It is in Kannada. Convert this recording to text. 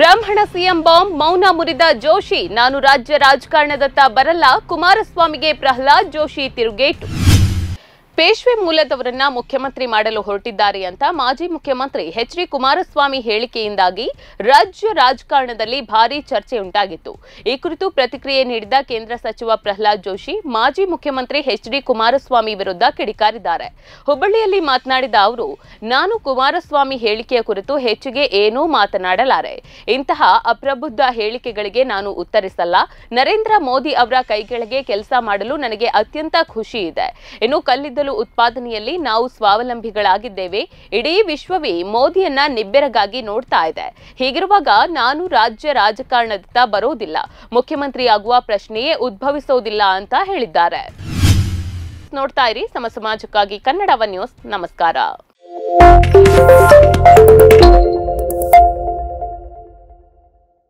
ಬ್ರಾಹ್ಮಣ ಸಿಎಂ ಬಾಂಬ್ ಮೌನ ಮುರಿದ ಜೋಶಿ ನಾನು ರಾಜ್ಯ ರಾಜಕಾರಣದತ್ತ ಬರಲ್ಲ ಕುಮಾರಸ್ವಾಮಿಗೆ ಪ್ರಹ್ಲಾದ್ ಜೋಶಿ ತಿರುಗೇಟು ಪೇಶ್ವೆ ಮೂಲದವರನ್ನ ಮುಖ್ಯಮಂತ್ರಿ ಮಾಡಲು ಹೊರಟಿದ್ದಾರೆ ಅಂತ ಮಾಜಿ ಮುಖ್ಯಮಂತ್ರಿ ಎಚ್ ಡಿ ಕುಮಾರಸ್ವಾಮಿ ಹೇಳಿಕೆಯಿಂದಾಗಿ ರಾಜ್ಯ ರಾಜಕಾರಣದಲ್ಲಿ ಭಾರೀ ಚರ್ಚೆ ಉಂಟಾಗಿತ್ತು ಈ ಕುರಿತು ಪ್ರತಿಕ್ರಿಯೆ ನೀಡಿದ ಕೇಂದ್ರ ಸಚಿವ ಪ್ರಹ್ಲಾದ್ ಜೋಶಿ ಮಾಜಿ ಮುಖ್ಯಮಂತ್ರಿ ಎಚ್ ಡಿ ಕುಮಾರಸ್ವಾಮಿ ವಿರುದ್ಧ ಕಿಡಿಕಾರಿದ್ದಾರೆ ಹುಬ್ಬಳ್ಳಿಯಲ್ಲಿ ಮಾತನಾಡಿದ ಅವರು ನಾನು ಕುಮಾರಸ್ವಾಮಿ ಹೇಳಿಕೆಯ ಕುರಿತು ಹೆಚ್ಚಿಗೆ ಏನೂ ಮಾತನಾಡಲಾರೆ ಇಂತಹ ಅಪ್ರಬುದ್ಧ ಹೇಳಿಕೆಗಳಿಗೆ ನಾನು ಉತ್ತರಿಸಲ್ಲ ನರೇಂದ್ರ ಮೋದಿ ಅವರ ಕೈಗಳಿಗೆ ಕೆಲಸ ಮಾಡಲು ನನಗೆ ಅತ್ಯಂತ ಖುಷಿ ಇದೆ ಇನ್ನು ಕಲ್ಲಿದ್ದಲು ಉತ್ಪಾದನೆಯಲ್ಲಿ ನಾವು ಸ್ವಾವಲಂಬಿಗಳಾಗಿದ್ದೇವೆ ಇಡೀ ವಿಶ್ವವೇ ಮೋದಿಯನ್ನ ನಿಬ್ಬೆರಗಾಗಿ ನೋಡ್ತಾ ಇದೆ ಹೀಗಿರುವಾಗ ನಾನು ರಾಜ್ಯ ರಾಜಕಾರಣದತ್ತ ಬರೋದಿಲ್ಲ ಮುಖ್ಯಮಂತ್ರಿ ಆಗುವ ಪ್ರಶ್ನೆಯೇ ಉದ್ಭವಿಸೋದಿಲ್ಲ ಅಂತ ಹೇಳಿದ್ದಾರೆ ನೋಡ್ತಾ ಇರಿ ಸಮ ಸಮಾಜಕ್ಕಾಗಿ ಕನ್ನಡವ ನ್ಯೂಸ್ ನಮಸ್ಕಾರ